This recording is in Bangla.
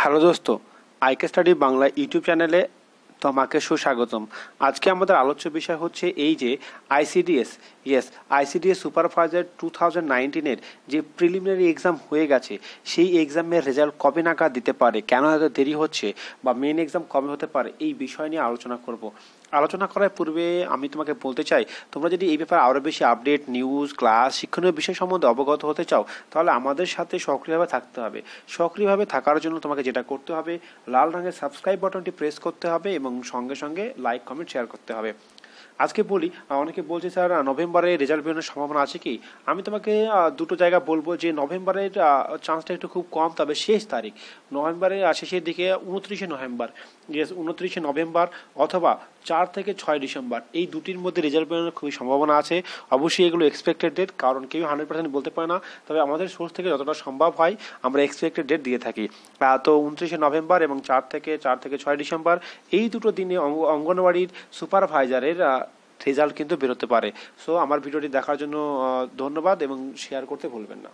হ্যালো দোস্ত আইকে স্টাডি বাংলা ইউটিউব চ্যানেলে তোমাকে সুস্বাগতম আজকে আমাদের আলোচ্য বিষয় হচ্ছে এই যে ICDS yes ICDS supervisor two thousand নাইনটিনের যে প্রিলিমিনারি এক্সাম হয়ে গেছে সেই এক্সামের রেজাল্ট কবে নাগাদ দিতে পারে কেন এত দেরি হচ্ছে বা মেন এক্সাম কবে হতে পারে এই বিষয় নিয়ে আলোচনা করব আলোচনা করার পূর্বে আমি তোমাকে বলতে চাই তোমরা যদি এই ব্যাপারে আরও বেশি আপডেট নিউজ ক্লাস শিক্ষণীয় বিষয় সম্বন্ধে অবগত হতে চাও তাহলে আমাদের সাথে সক্রিয়ভাবে থাকতে হবে সক্রিয়ভাবে থাকার জন্য তোমাকে যেটা করতে হবে লাল রঙের সাবস্ক্রাইব বাটনটি প্রেস করতে হবে এবং এবং সঙ্গে সঙ্গে লাইক কমেন্ট শেয়ার করতে হবে আজকে বলি অনেকে বলছে স্যার নভেম্বরে রেজাল্ট বেরোনোর সম্ভাবনা আছে কি আমি তোমাকে দুটো জায়গা বলবো যে নভেম্বরের চান্সটা একটু খুব কম তবে শেষ তারিখ নভেম্বরের শেষের দিকে উনত্রিশে নভেম্বর ইয়েস উনত্রিশে নভেম্বর অথবা চার থেকে ছয় ডিসেম্বর এই দুটির মধ্যে রেজাল্ট বেরোনোর খুবই সম্ভাবনা আছে অবশ্যই এগুলো এক্সপেক্টেড ডেট কারণ কেউ হান্ড্রেড পার্সেন্ট বলতে পারে না তবে আমাদের সোর্স থেকে যতটা সম্ভব হয় আমরা এক্সপেক্টেড ডেট দিয়ে থাকি তো উনত্রিশে নভেম্বর এবং চার থেকে চার থেকে ছয় ডিসেম্বর এই দুটো দিনে অঙ্গনওয়াড়ির সুপারভাইজারের রেজাল্ট কিন্তু বেরোতে পারে সো আমার ভিডিওটি দেখার জন্য ধন্যবাদ এবং শেয়ার করতে ভুলবেন না